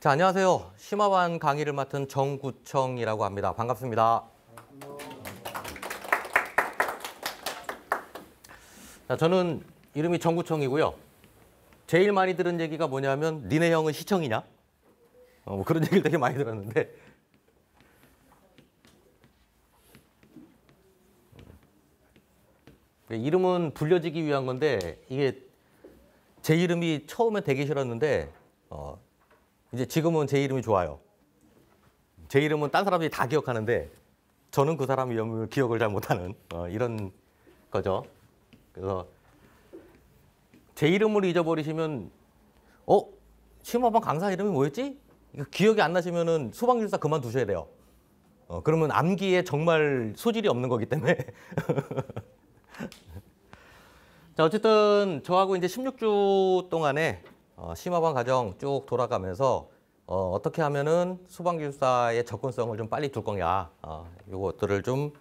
자, 안녕하세요. 심화반 강의를 맡은 정구청이라고 합니다. 반갑습니다. 자, 저는 이름이 정구청이고요. 제일 많이 들은 얘기가 뭐냐면 니네 형은 시청이냐? 어, 뭐 그런 얘기를 되게 많이 들었는데 이름은 불려지기 위한 건데 이게 제 이름이 처음에 되기 싫었는데 어, 이제 지금은 제 이름이 좋아요. 제 이름은 딴 사람들이 다 기억하는데 저는 그 사람 이름을 기억을 잘 못하는 어, 이런 거죠. 그래서 제 이름을 잊어버리시면 어? 심화반 강사 이름이 뭐였지? 기억이 안 나시면은 수방일사 그만두셔야 돼요. 어, 그러면 암기에 정말 소질이 없는 거기 때문에. 자, 어쨌든 저하고 이제 16주 동안에 어, 심화반 과정 쭉 돌아가면서 어, 어떻게 하면은 소방기술사의 접근성을 좀 빨리 둘 거냐 어, 이것들을 좀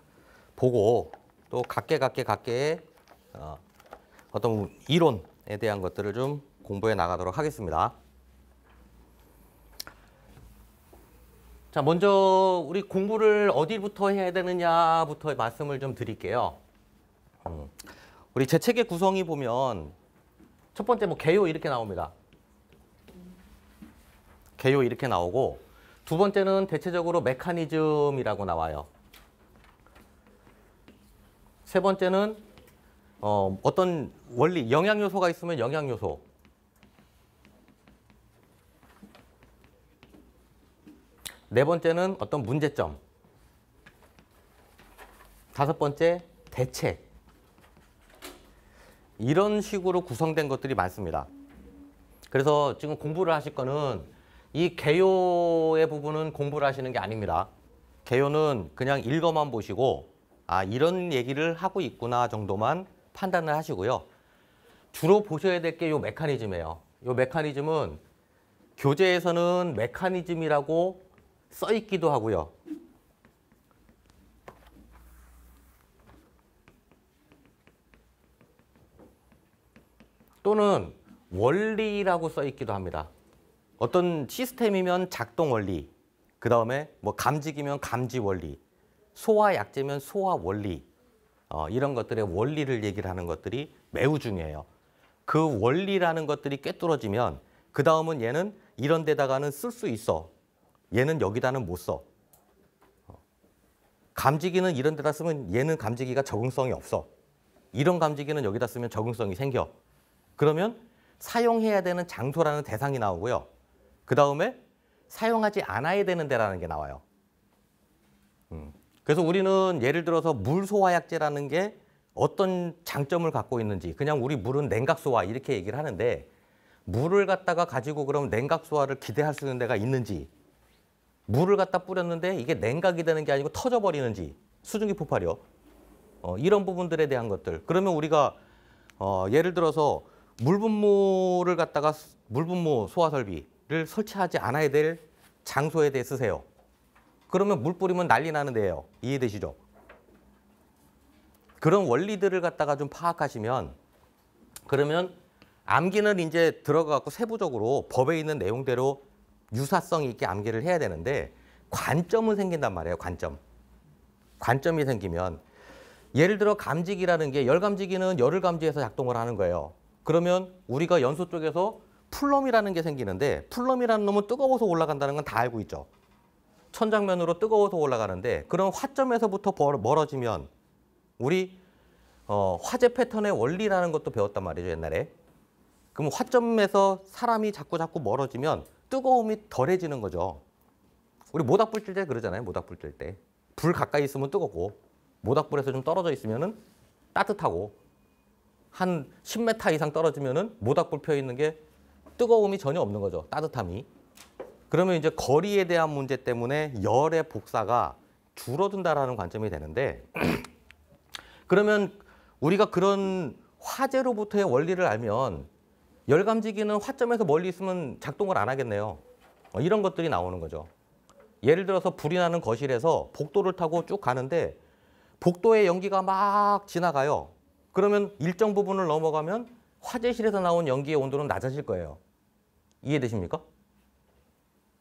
보고 또 각계 각계 각계의 어, 어떤 이론에 대한 것들을 좀 공부해 나가도록 하겠습니다. 자, 먼저 우리 공부를 어디부터 해야 되느냐부터 말씀을 좀 드릴게요. 음, 우리 제 책의 구성이 보면 첫 번째 뭐 개요 이렇게 나옵니다. 개요 이렇게 나오고 두 번째는 대체적으로 메커니즘이라고 나와요. 세 번째는 어, 어떤 원리, 영향 요소가 있으면 영향 요소. 네 번째는 어떤 문제점. 다섯 번째, 대체 이런 식으로 구성된 것들이 많습니다. 그래서 지금 공부를 하실 거는 이 개요의 부분은 공부를 하시는 게 아닙니다. 개요는 그냥 읽어만 보시고 아 이런 얘기를 하고 있구나 정도만 판단을 하시고요. 주로 보셔야 될게요 메커니즘이에요. 요 메커니즘은 교재에서는 메커니즘이라고 써 있기도 하고요. 또는 원리라고 써 있기도 합니다. 어떤 시스템이면 작동 원리, 그 다음에 뭐 감지기면 감지 원리, 소화 약제면 소화 원리, 어, 이런 것들의 원리를 얘기를 하는 것들이 매우 중요해요. 그 원리라는 것들이 꿰뚫어지면 그 다음은 얘는 이런 데다가는 쓸 수 있어. 얘는 여기다는 못 써. 어. 감지기는 이런 데다 쓰면 얘는 감지기가 적응성이 없어. 이런 감지기는 여기다 쓰면 적응성이 생겨. 그러면 사용해야 되는 장소라는 대상이 나오고요. 그 다음에 사용하지 않아야 되는 데라는 게 나와요. 음. 그래서 우리는 예를 들어서 물소화약제라는 게 어떤 장점을 갖고 있는지 그냥 우리 물은 냉각소화 이렇게 얘기를 하는데 물을 갖다가 가지고 그럼 냉각소화를 기대할 수 있는 데가 있는지 물을 갖다 뿌렸는데 이게 냉각이 되는 게 아니고 터져버리는지 수증기 폭발이요. 어, 이런 부분들에 대한 것들. 그러면 우리가 어, 예를 들어서 물분모를 갖다가 물분모 소화설비 를 설치하지 않아야 될 장소에 대해 쓰세요. 그러면 물 뿌리면 난리 나는 데요 이해되시죠? 그런 원리들을 갖다가 좀 파악하시면 그러면 암기는 이제 들어가고 세부적으로 법에 있는 내용대로 유사성 있게 암기를 해야 되는데 관점은 생긴단 말이에요. 관점. 관점이 생기면 예를 들어 감지기라는 게 열감지기는 열을 감지해서 작동을 하는 거예요. 그러면 우리가 연소 쪽에서 풀럼이라는 게 생기는데 풀럼이라는 놈은 뜨거워서 올라간다는 건 다 알고 있죠. 천장면으로 뜨거워서 올라가는데 그런 화점에서부터 멀어지면 우리 어, 화재 패턴의 원리라는 것도 배웠단 말이죠 옛날에. 그럼 화점에서 사람이 자꾸 자꾸 멀어지면 뜨거움이 덜해지는 거죠. 우리 모닥불 뜰때 그러잖아요 모닥불 뜰 때. 불 가까이 있으면 뜨겁고 모닥불에서 좀 떨어져 있으면 따뜻하고 한 10m 이상 떨어지면 모닥불 펴 있는 게 뜨거움이 전혀 없는 거죠. 따뜻함이. 그러면 이제 거리에 대한 문제 때문에 열의 복사가 줄어든다라는 관점이 되는데 그러면 우리가 그런 화재로부터의 원리를 알면 열감지기는 화점에서 멀리 있으면 작동을 안 하겠네요. 어, 이런 것들이 나오는 거죠. 예를 들어서 불이 나는 거실에서 복도를 타고 쭉 가는데 복도에 연기가 막 지나가요. 그러면 일정 부분을 넘어가면 화재실에서 나온 연기의 온도는 낮아질 거예요. 이해되십니까?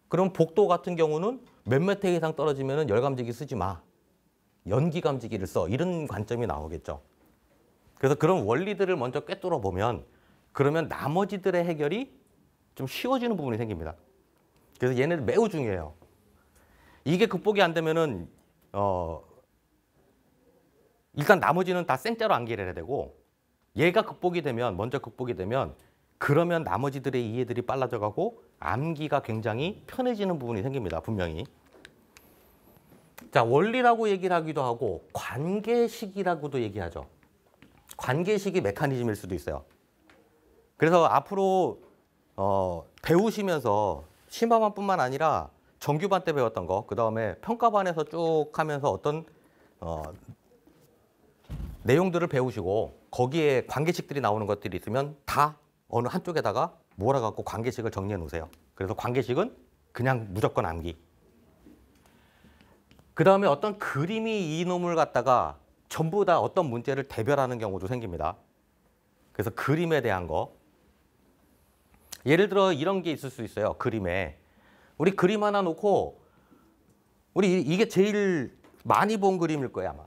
그럼 복도 같은 경우는 몇몇 회 이상 떨어지면 열감지기 쓰지 마. 연기감지기를 써. 이런 관점이 나오겠죠. 그래서 그런 원리들을 먼저 꿰뚫어 보면 그러면 나머지들의 해결이 좀 쉬워지는 부분이 생깁니다. 그래서 얘네들 매우 중요해요. 이게 극복이 안 되면은 어 일단 나머지는 다 생짜로 안기 해야 되고 얘가 극복이 되면 먼저 극복이 되면 그러면 나머지들의 이해들이 빨라져 가고 암기가 굉장히 편해지는 부분이 생깁니다. 분명히. 자, 원리라고 얘기를 하기도 하고 관계식이라고도 얘기하죠. 관계식이 메커니즘일 수도 있어요. 그래서 앞으로 어, 배우시면서 심화반뿐만 아니라 정규반 때 배웠던 거, 그 다음에 평가반에서 쭉 하면서 어떤 어, 내용들을 배우시고 거기에 관계식들이 나오는 것들이 있으면 다 어느 한쪽에다가 몰아갖고 관계식을 정리해 놓으세요. 그래서 관계식은 그냥 무조건 암기. 그 다음에 어떤 그림이 이놈을 갖다가 전부 다 어떤 문제를 대별하는 경우도 생깁니다. 그래서 그림에 대한 거. 예를 들어 이런 게 있을 수 있어요. 그림에. 우리 그림 하나 놓고 우리 이게 제일 많이 본 그림일 거예요 아마.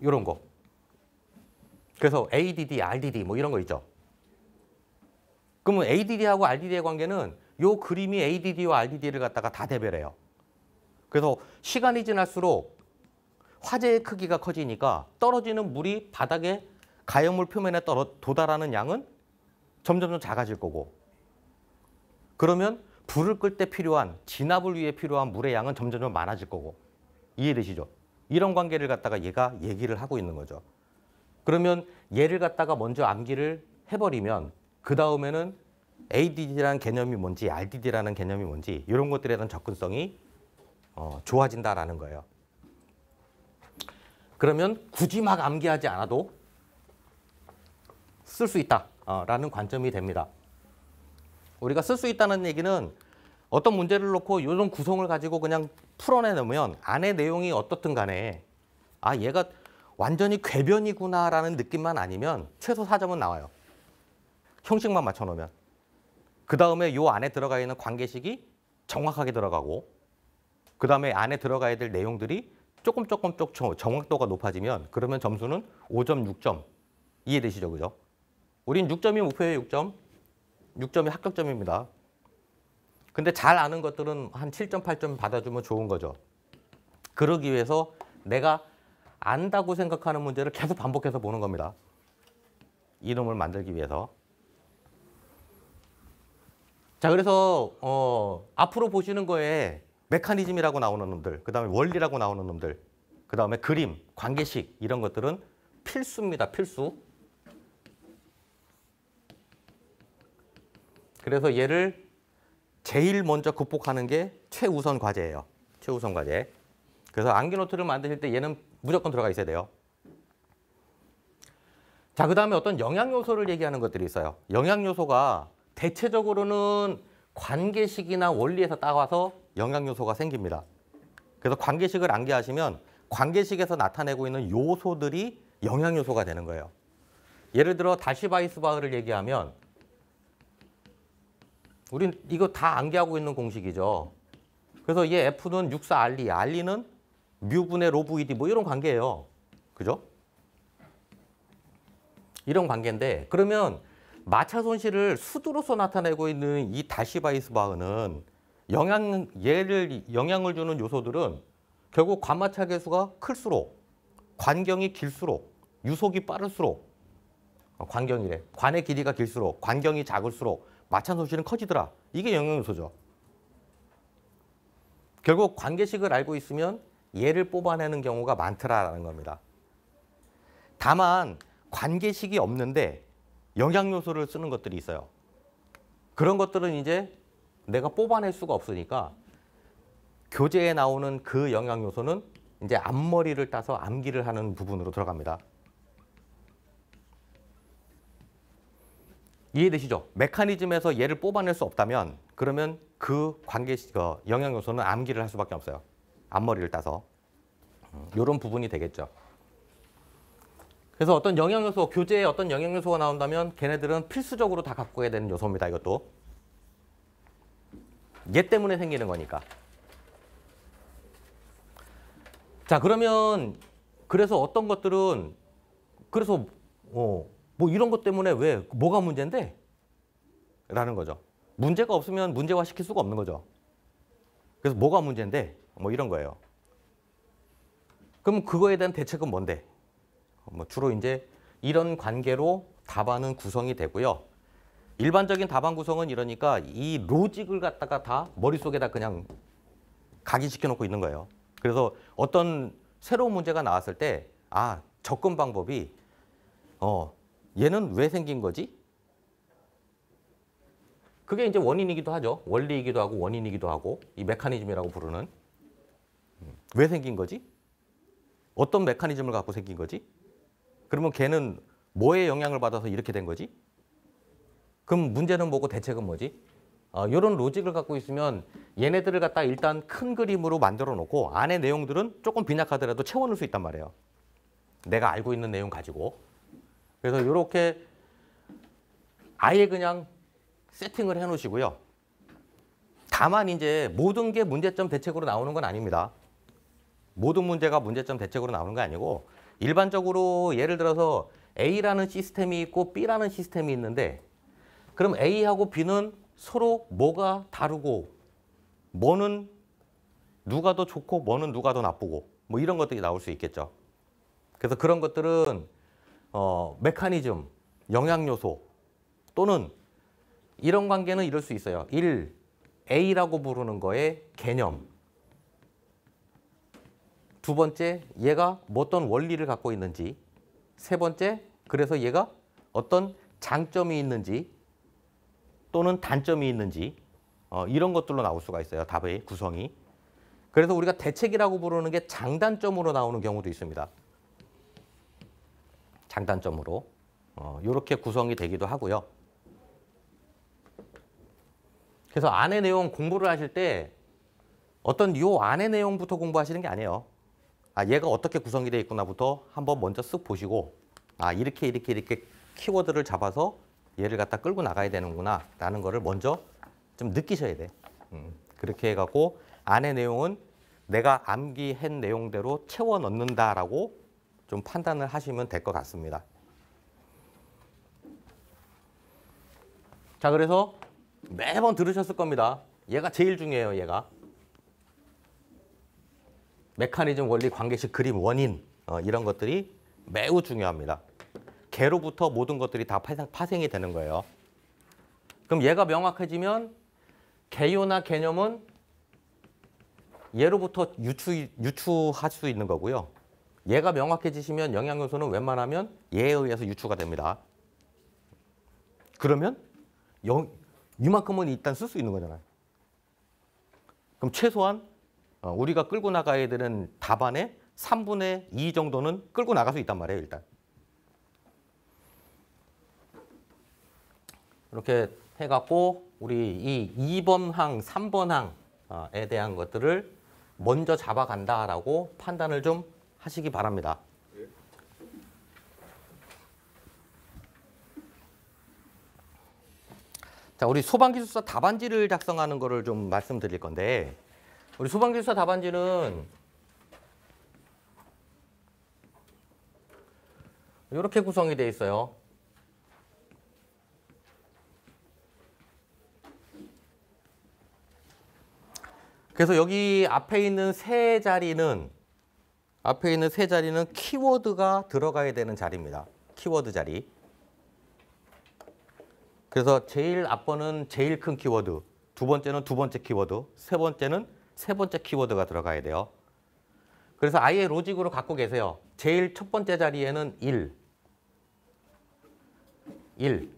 이런 거. 그래서 ADD, RDD 뭐 이런 거 있죠. 그러면 ADD하고 RDD의 관계는 요 그림이 ADD와 RDD를 갖다가 다 대별해요. 그래서 시간이 지날수록 화재의 크기가 커지니까 떨어지는 물이 바닥에 가염물 표면에 떨어 도달하는 양은 점점점 작아질 거고 그러면 불을 끌 때 필요한 진압을 위해 필요한 물의 양은 점점점 많아질 거고 이해되시죠? 이런 관계를 갖다가 얘가 얘기를 하고 있는 거죠. 그러면 얘를 갖다가 먼저 암기를 해버리면 그 다음에는 ADD라는 개념이 뭔지 RDD라는 개념이 뭔지 이런 것들에 대한 접근성이 어, 좋아진다라는 거예요. 그러면 굳이 막 암기하지 않아도 쓸 수 있다라는 관점이 됩니다. 우리가 쓸 수 있다는 얘기는 어떤 문제를 놓고 이런 구성을 가지고 그냥 풀어내놓으면 안의 내용이 어떻든 간에 아 얘가 완전히 궤변이구나라는 느낌만 아니면 최소 4점은 나와요. 형식만 맞춰놓으면 그 다음에 요 안에 들어가 있는 관계식이 정확하게 들어가고 그 다음에 안에 들어가야 될 내용들이 조금 조금 조금 정확도가 높아지면 그러면 점수는 5점, 6점 이해되시죠? 그죠? 우린 6점이 목표예요, 6점. 6점이 합격점입니다. 근데 잘 아는 것들은 한 7점, 8점 받아주면 좋은 거죠. 그러기 위해서 내가 안다고 생각하는 문제를 계속 반복해서 보는 겁니다. 이놈을 만들기 위해서. 자 그래서 어, 앞으로 보시는 거에 메커니즘이라고 나오는 놈들, 그 다음에 원리라고 나오는 놈들, 그 다음에 그림, 관계식 이런 것들은 필수입니다. 필수. 그래서 얘를 제일 먼저 극복하는 게 최우선 과제예요. 최우선 과제. 그래서 암기노트를 만드실 때 얘는 무조건 들어가 있어야 돼요. 자, 그 다음에 어떤 영향 요소를 얘기하는 것들이 있어요. 영향 요소가 대체적으로는 관계식이나 원리에서 따와서 영향 요소가 생깁니다. 그래서 관계식을 암기하시면 관계식에서 나타내고 있는 요소들이 영향 요소가 되는 거예요. 예를 들어 다시 바이스 바흐 얘기하면 우린 이거 다 암기하고 있는 공식이죠. 그래서 얘 F는 6사 알리, 알리는 뮤분의 로브이디 뭐 이런 관계예요. 그죠? 이런 관계인데 그러면 마차 손실을 수두로서 나타내고 있는 이 다시바이스바흐는 영향 얘를 영향을 주는 요소들은 결국 관마차 개수가 클수록 관경이 길수록 유속이 빠를수록 어, 관경이래 관의 길이가 길수록 관경이 작을수록 마차 손실은 커지더라 이게 영향 요소죠. 결국 관계식을 알고 있으면 얘를 뽑아내는 경우가 많더라라는 겁니다. 다만 관계식이 없는데 영양 요소를 쓰는 것들이 있어요. 그런 것들은 이제 내가 뽑아낼 수가 없으니까 교재에 나오는 그 영양 요소는 이제 앞머리를 따서 암기를 하는 부분으로 들어갑니다. 이해되시죠? 메커니즘에서 얘를 뽑아낼 수 없다면 그러면 그 관계 그 영양 요소는 암기를 할 수밖에 없어요. 앞머리를 따서. 이런 음, 부분이 되겠죠. 그래서 어떤 영향 요소, 교재에 어떤 영향 요소가 나온다면 걔네들은 필수적으로 다 갖고 가야 되는 요소입니다. 이것도. 얘 때문에 생기는 거니까. 자, 그러면 그래서 어떤 것들은 그래서 어, 뭐 이런 것 때문에 왜 뭐가 문제인데? 라는 거죠. 문제가 없으면 문제화 시킬 수가 없는 거죠. 그래서 뭐가 문제인데? 뭐 이런 거예요. 그럼 그거에 대한 대책은 뭔데? 뭐 주로 이제 이런 관계로 답안은 구성이 되고요. 일반적인 답안 구성은 이러니까 이 로직을 갖다가 다 머릿속에다 그냥 각인시켜 놓고 있는 거예요. 그래서 어떤 새로운 문제가 나왔을 때 아, 접근 방법이 어, 얘는 왜 생긴 거지? 그게 이제 원인이기도 하죠. 원리이기도 하고 원인이기도 하고 이 메커니즘이라고 부르는 음, 왜 생긴 거지? 어떤 메커니즘을 갖고 생긴 거지? 그러면 걔는 뭐에 영향을 받아서 이렇게 된 거지? 그럼 문제는 뭐고 대책은 뭐지? 어, 이런 로직을 갖고 있으면 얘네들을 갖다 일단 큰 그림으로 만들어 놓고 안의 내용들은 조금 빈약하더라도 채워넣을 수 있단 말이에요. 내가 알고 있는 내용 가지고. 그래서 이렇게 아예 그냥 세팅을 해 놓으시고요. 다만 이제 모든 게 문제점 대책으로 나오는 건 아닙니다. 모든 문제가 문제점 대책으로 나오는 거 아니고 일반적으로 예를 들어서 A라는 시스템이 있고 B라는 시스템이 있는데 그럼 A하고 B는 서로 뭐가 다르고 뭐는 누가 더 좋고 뭐는 누가 더 나쁘고 뭐 이런 것들이 나올 수 있겠죠. 그래서 그런 것들은 어, 메커니즘, 영향 요소 또는 이런 관계는 이럴 수 있어요. 1, A라고 부르는 거의 개념 두 번째, 얘가 뭐 어떤 원리를 갖고 있는지. 세 번째, 그래서 얘가 어떤 장점이 있는지 또는 단점이 있는지 어, 이런 것들로 나올 수가 있어요. 답의 구성이. 그래서 우리가 대책이라고 부르는 게 장단점으로 나오는 경우도 있습니다. 장단점으로 어, 이렇게 구성이 되기도 하고요. 그래서 안의 내용 공부를 하실 때 어떤 요 안의 내용부터 공부하시는 게 아니에요. 아, 얘가 어떻게 구성이 되어 있구나부터 한번 먼저 쓱 보시고 아, 이렇게 이렇게 이렇게 키워드를 잡아서 얘를 갖다 끌고 나가야 되는구나 라는 거를 먼저 좀 느끼셔야 돼. 음, 그렇게 해갖고 안의 내용은 내가 암기한 내용대로 채워 넣는다라고 좀 판단을 하시면 될 것 같습니다. 자, 그래서 매번 들으셨을 겁니다. 얘가 제일 중요해요, 얘가. 메커니즘 원리 관계식 그림 원인 어, 이런 것들이 매우 중요합니다. 개로부터 모든 것들이 다 파생, 파생이 되는 거예요. 그럼 얘가 명확해지면 개요나 개념은 얘로부터 유추, 유추할 수 있는 거고요. 얘가 명확해지시면 영향요소는 웬만하면 얘에 의해서 유추가 됩니다. 그러면 영, 이만큼은 일단 쓸 수 있는 거잖아요. 그럼 최소한 어, 우리가 끌고 나가야 되는 답안의 3분의 2 정도는 끌고 나갈 수 있단 말이에요, 일단. 이렇게 해갖고 우리 이 2번 항, 3번 항에 대한 것들을 먼저 잡아간다라고 판단을 좀 하시기 바랍니다. 자, 우리 소방기술사 답안지를 작성하는 거를 좀 말씀드릴 건데 우리 소방기술사 답안지는 이렇게 구성이 되어 있어요. 그래서 여기 앞에 있는 세 자리는 앞에 있는 세 자리는 키워드가 들어가야 되는 자리입니다. 키워드 자리. 그래서 제일 앞번은 제일 큰 키워드, 두 번째는 두 번째 키워드, 세 번째는 세 번째 키워드가 들어가야 돼요. 그래서 아예 로직으로 갖고 계세요. 제일 첫 번째 자리에는 1. 1.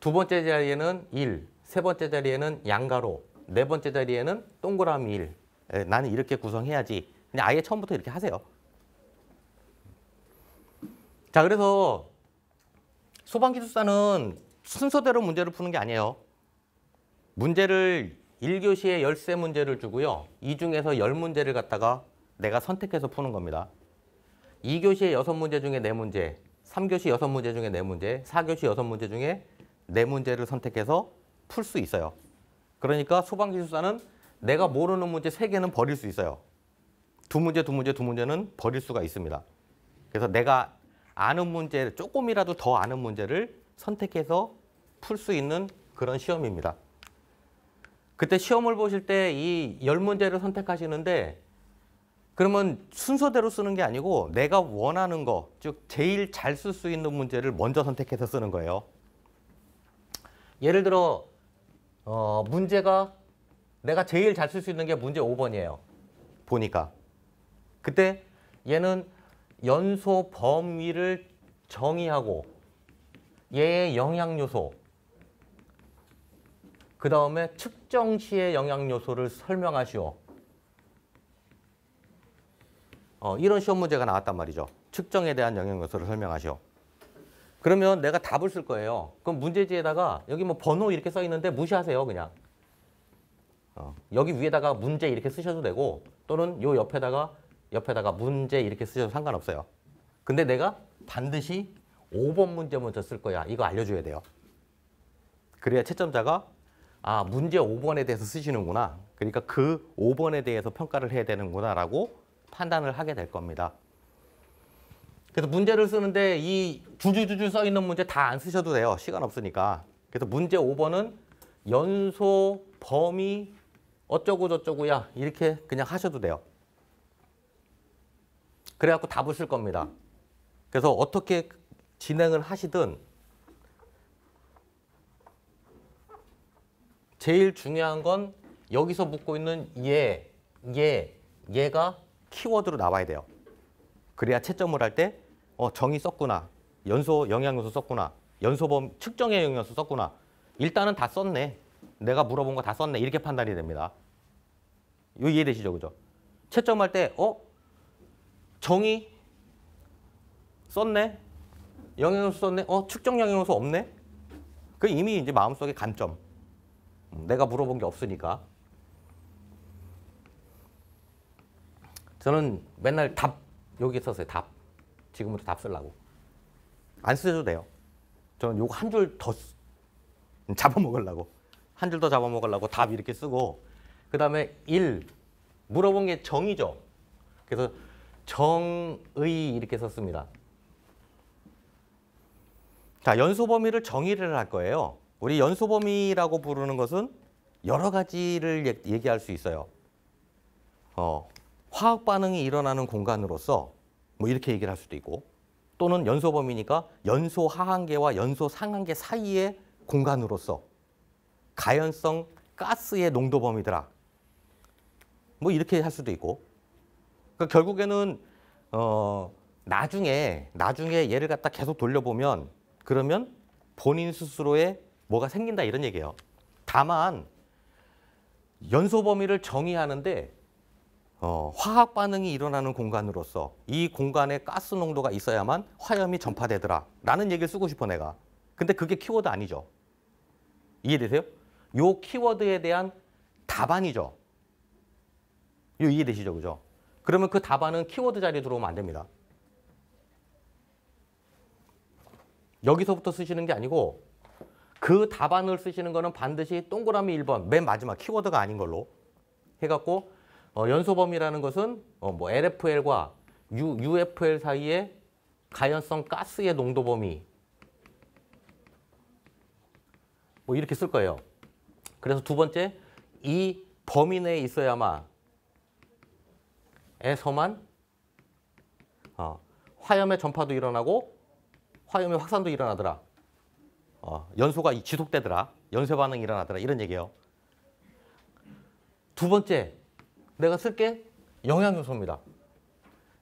두 번째 자리에는 1. 세 번째 자리에는 양가로. 네 번째 자리에는 동그라미 1. 에, 나는 이렇게 구성해야지. 그냥 아예 처음부터 이렇게 하세요. 자, 그래서 소방기술사는 순서대로 문제를 푸는 게 아니에요. 문제를 1교시에 13문제를 주고요. 이 중에서 10문제를 갖다가 내가 선택해서 푸는 겁니다. 2교시에 6문제 중에 4문제, 3교시 6문제 중에 4문제, 4교시 6문제 중에 4문제를 선택해서 풀 수 있어요. 그러니까 소방기술사는 내가 모르는 문제 3개는 버릴 수 있어요. 두 문제, 두 문제, 두 문제는 버릴 수가 있습니다. 그래서 내가 아는 문제, 를 조금이라도 더 아는 문제를 선택해서 풀 수 있는 그런 시험입니다. 그때 시험을 보실 때 이 열문제를 선택하시는데 그러면 순서대로 쓰는 게 아니고 내가 원하는 거, 즉 제일 잘 쓸 수 있는 문제를 먼저 선택해서 쓰는 거예요. 예를 들어 어, 문제가 내가 제일 잘 쓸 수 있는 게 문제 5번이에요. 보니까. 그때 얘는 연소 범위를 정의하고 얘의 영향 요소 그 다음에 측 특정 시의 영향 요소를 설명하시오. 어, 이런 시험 문제가 나왔단 말이죠. 측정에 대한 영향 요소를 설명하시오. 그러면 내가 답을 쓸 거예요. 그럼 문제지에다가 여기 뭐 번호 이렇게 써 있는데 무시하세요, 그냥. 어, 여기 위에다가 문제 이렇게 쓰셔도 되고 또는 요 옆에다가 옆에다가 문제 이렇게 쓰셔도 상관없어요. 근데 내가 반드시 5번 문제 먼저 쓸 거야. 이거 알려줘야 돼요. 그래야 채점자가 아, 문제 5번에 대해서 쓰시는구나. 그러니까 그 5번에 대해서 평가를 해야 되는구나라고 판단을 하게 될 겁니다. 그래서 문제를 쓰는데 이 주주주주 써 있는 문제 다 안 쓰셔도 돼요. 시간 없으니까. 그래서 문제 5번은 연소, 범위, 어쩌고 저쩌고야 이렇게 그냥 하셔도 돼요. 그래갖고 답을 쓸 겁니다. 그래서 어떻게 진행을 하시든 제일 중요한 건 여기서 묻고 있는 얘, 얘, 얘가 키워드로 나와야 돼요. 그래야 채점을 할 때 어, 정의 썼구나, 연소 영양요소 썼구나, 연소범 측정의 영양소 썼구나. 일단은 다 썼네. 내가 물어본 거 다 썼네. 이렇게 판단이 됩니다. 요 이해되시죠? 그죠? 채점할 때 어? 정의 썼네? 영양소 썼네? 어? 측정 영양소 없네? 그 이미 이제 마음속에 감점. 내가 물어본 게 없으니까. 저는 맨날 답 여기 썼어요. 답. 지금부터 답 쓰려고. 안 쓰셔도 돼요. 저는 요거 한 줄더 음, 잡아먹으려고. 한 줄 더 잡아먹으려고 답 이렇게 쓰고 그 다음에 1. 물어본 게 정이죠. 그래서 정의 이렇게 썼습니다. 자, 연소 범위를 정의를 할 거예요. 우리 연소범위라고 부르는 것은 여러 가지를 얘기할 수 있어요. 어, 화학 반응이 일어나는 공간으로서 뭐 이렇게 얘기를 할 수도 있고 또는 연소범위니까 연소 하한계와 연소 상한계 사이의 공간으로서 가연성 가스의 농도 범위더라. 뭐 이렇게 할 수도 있고. 그러니까 결국에는 어 나중에 나중에 얘를 갖다 계속 돌려보면 그러면 본인 스스로의 뭐가 생긴다 이런 얘기예요. 다만 연소 범위를 정의하는데 어, 화학 반응이 일어나는 공간으로서 이 공간에 가스 농도가 있어야만 화염이 전파되더라 라는 얘기를 쓰고 싶어 내가. 근데 그게 키워드 아니죠. 이해되세요? 요 키워드에 대한 답안이죠. 요 이해되시죠? 그죠? 그러면 그 답안은 키워드 자리에 들어오면 안 됩니다. 여기서부터 쓰시는 게 아니고 그 답안을 쓰시는 거는 반드시 동그라미 1번 맨 마지막 키워드가 아닌 걸로 해갖고 어, 연소범이라는 것은 어, 뭐 LFL과 U, UFL 사이에 가연성 가스의 농도 범위 뭐 이렇게 쓸 거예요. 그래서 두 번째 이 범위 내에 있어야만 에서만 어, 화염의 전파도 일어나고 화염의 확산도 일어나더라. 어, 연소가 지속되더라. 연쇄 반응이 일어나더라. 이런 얘기예요. 두 번째, 내가 쓸게 영향 요소입니다.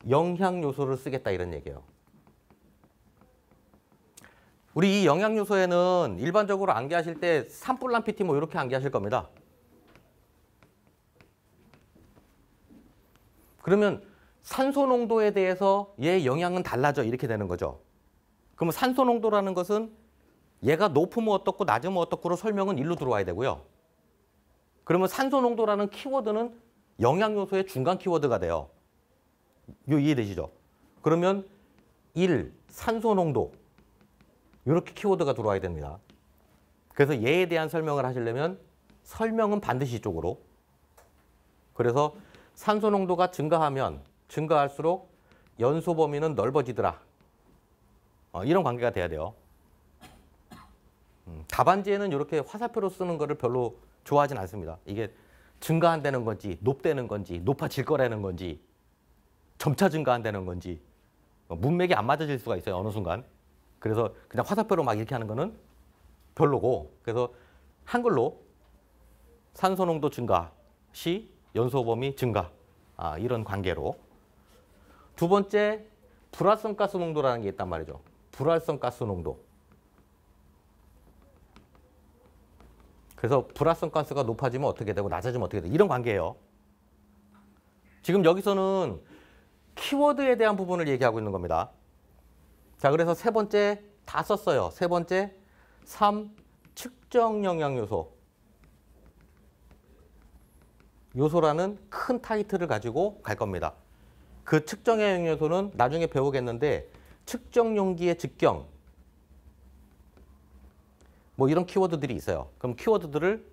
영향 요소를 쓰겠다 이런 얘기예요. 우리 이 영향 요소에는 일반적으로 암기하실 때 산불란 피티뭐 이렇게 암기하실 겁니다. 그러면 산소 농도에 대해서 얘의 영향은 달라져 이렇게 되는 거죠. 그러면 산소 농도라는 것은 얘가 높으면 어떻고 낮으면 어떻고로 설명은 일로 들어와야 되고요. 그러면 산소 농도라는 키워드는 영양 요소의 중간 키워드가 돼요. 요 이해되시죠? 그러면 1 산소 농도 이렇게 키워드가 들어와야 됩니다. 그래서 얘에 대한 설명을 하시려면 설명은 반드시 이쪽으로. 그래서 산소 농도가 증가하면 증가할수록 연소 범위는 넓어지더라. 어, 이런 관계가 돼야 돼요. 답안지에는 이렇게 화살표로 쓰는 거를 별로 좋아하진 않습니다. 이게 증가한다는 건지 높다는 건지 높아질 거라는 건지 점차 증가한다는 건지 뭐 문맥이 안 맞아질 수가 있어요. 어느 순간. 그래서 그냥 화살표로 막 이렇게 하는 거는 별로고 그래서 한글로 산소 농도 증가 시 연소 범위 증가 아, 이런 관계로 두 번째 불활성 가스 농도라는 게 있단 말이죠. 불활성 가스 농도. 그래서 불화성 가스가 높아지면 어떻게 되고 낮아지면 어떻게 되고 이런 관계예요. 지금 여기서는 키워드에 대한 부분을 얘기하고 있는 겁니다. 자 그래서 세 번째 다 썼어요. 세 번째 3 측정 영향 요소 요소라는 큰 타이틀을 가지고 갈 겁니다. 그 측정 영향 요소는 나중에 배우겠는데 측정 용기의 직경 뭐 이런 키워드들이 있어요. 그럼 키워드들을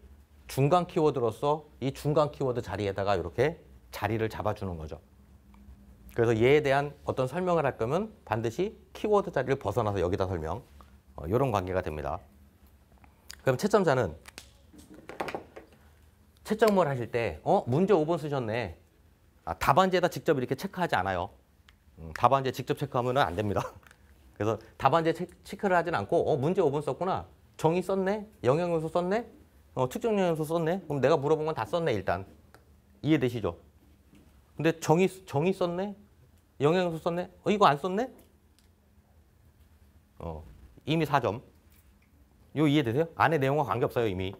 중간 키워드로서 이 중간 키워드 자리에다가 이렇게 자리를 잡아주는 거죠. 그래서 얘에 대한 어떤 설명을 할 거면 반드시 키워드 자리를 벗어나서 여기다 설명 어, 이런 관계가 됩니다. 그럼 채점자는 채점을 하실 때 어? 문제 5번 쓰셨네. 아, 답안지에다 직접 이렇게 체크하지 않아요. 음, 답안지에 직접 체크하면 안 됩니다. 그래서 답안지에 체크를 하진 않고 어, 문제 5번 썼구나. 정의 썼네? 영향요소 썼네? 어, 특정영향요소 썼네? 그럼 내가 물어본 건 다 썼네 일단. 이해되시죠? 근데 정의, 정의 썼네? 영향요소 썼네? 어, 이거 안 썼네? 어, 이미 4점. 요 이해되세요? 안에 내용과 관계없어요 이미.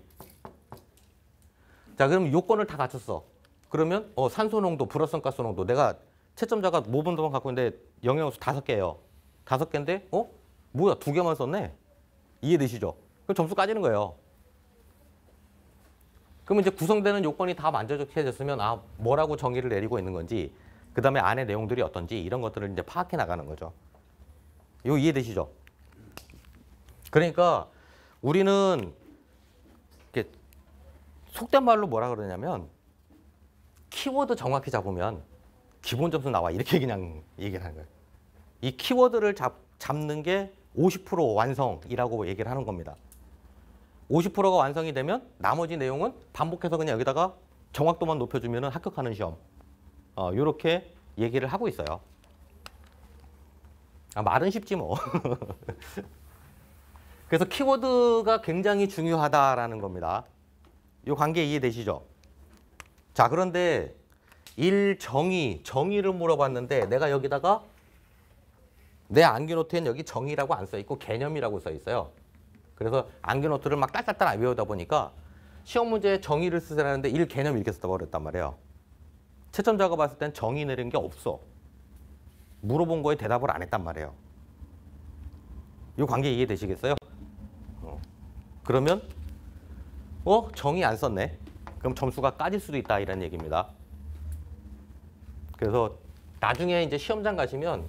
자 그럼 요건을 다 갖췄어. 그러면 어, 산소 농도, 불화성 가스 농도 내가 채점자가 모분 도만 갖고 있는데 영향요소5 개예요. 5 개인데 어? 뭐야 두 개만 썼네. 이해되시죠? 그럼 점수 까지는 거예요. 그러면 이제 구성되는 요건이 다 만족해졌으면 아 뭐라고 정의를 내리고 있는 건지 그 다음에 안의 내용들이 어떤지 이런 것들을 이제 파악해 나가는 거죠. 이거 이해되시죠? 그러니까 우리는 이렇게 속된 말로 뭐라 그러냐면 키워드 정확히 잡으면 기본 점수 나와 이렇게 그냥 얘기를 하는 거예요. 이 키워드를 잡, 잡는 게 50% 완성이라고 얘기를 하는 겁니다. 50%가 완성이 되면 나머지 내용은 반복해서 그냥 여기다가 정확도만 높여주면 합격하는 시험 어, 이렇게 얘기를 하고 있어요. 아, 말은 쉽지 뭐. 그래서 키워드가 굉장히 중요하다라는 겁니다. 이 관계 이해되시죠? 자 그런데 일정의, 정의를 물어봤는데 내가 여기다가 내 안기노트엔 여기 정의라고 안 써있고 개념이라고 써있어요. 그래서 안개노트를 막 딸딸딸 외우다 보니까 시험 문제에 정의를 쓰라는데 일 개념 읽겠다고 그단 말이에요. 채점자가 봤을 땐 정의 내린 게 없어. 물어본 거에 대답을 안 했단 말이에요. 이 관계 이해되시겠어요? 어. 그러면 어? 정의 안 썼네. 그럼 점수가 까질 수도 있다 이런 얘기입니다. 그래서 나중에 이제 시험장 가시면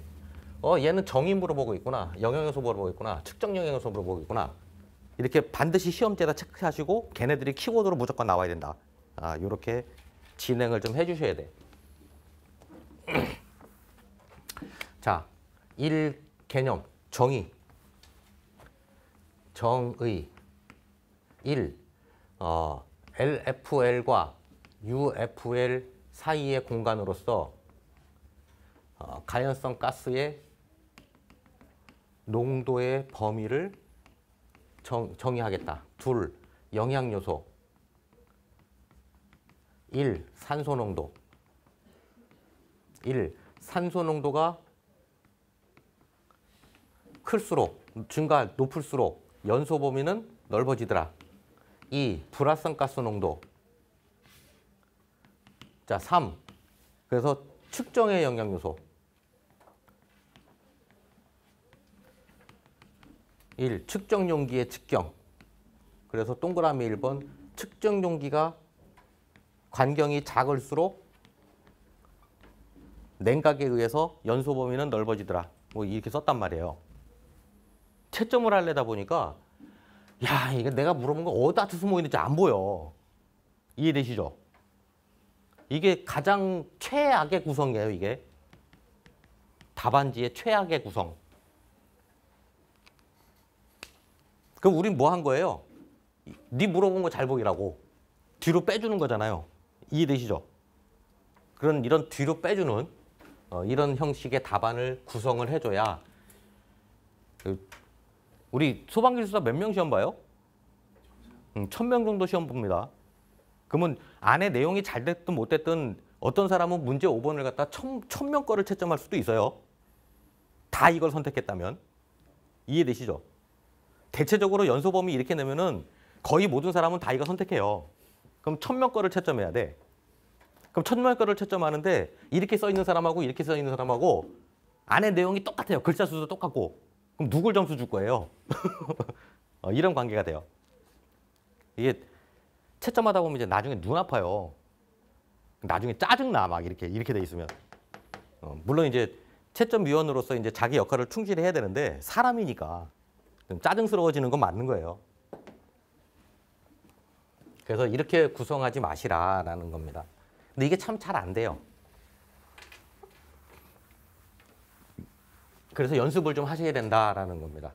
어 얘는 정의 물어보고 있구나. 영영요소 물어보고 있구나. 측정 영영요소 물어보고 있구나. 이렇게 반드시 시험지에다 체크하시고 걔네들이 키워드로 무조건 나와야 된다. 아, 이렇게 진행을 좀 해주셔야 돼. 자, 1 개념 정의 정의 1. 어, LFL과 UFL 사이의 공간으로서 어, 가연성 가스의 농도의 범위를 정, 정의하겠다. 둘, 영양요소. 일, 산소 농도. 일, 산소 농도가 클수록, 증가 높을수록 연소 범위는 넓어지더라. 이, 불화성 가스 농도. 자, 삼, 그래서 측정의 영양요소. 1. 측정 용기의 측경. 그래서 동그라미 1번 측정 용기가 관경이 작을수록 냉각에 의해서 연소 범위는 넓어지더라. 뭐 이렇게 썼단 말이에요. 채점을 하려다 보니까 야이거 내가 물어본 거 어디다 숨어 있는지 안 보여. 이해되시죠? 이게 가장 최악의 구성이에요. 이게 답안지의 최악의 구성. 그럼 우린 뭐 한 거예요? 네 물어본 거 잘 보기라고 뒤로 빼주는 거잖아요. 이해되시죠? 그런 이런 뒤로 빼주는 어, 이런 형식의 답안을 구성을 해줘야 그 우리 소방기술사 몇 명 시험 봐요? 음, 천명 정도 시험 봅니다. 그러면 안에 내용이 잘 됐든 못 됐든 어떤 사람은 문제 5번을 갖다 천, 천명 거를 채점할 수도 있어요. 다 이걸 선택했다면. 이해되시죠? 대체적으로 연소 범위 이렇게 내면은 거의 모든 사람은 다 이거 선택해요. 그럼 천명 거를 채점해야 돼. 그럼 천명 거를 채점하는데 이렇게 써 있는 사람하고 이렇게 써 있는 사람하고 안에 내용이 똑같아요. 글자 수도 똑같고. 그럼 누굴 점수 줄 거예요? 어, 이런 관계가 돼요. 이게 채점하다 보면 이제 나중에 눈 아파요. 나중에 짜증나 막 이렇게 이렇게 돼 있으면. 어, 물론 이제 채점 위원으로서 이제 자기 역할을 충실히 해야 되는데 사람이니까 짜증스러워지는 건 맞는 거예요. 그래서 이렇게 구성하지 마시라라는 겁니다. 근데 이게 참 잘 안 돼요. 그래서 연습을 좀 하셔야 된다라는 겁니다.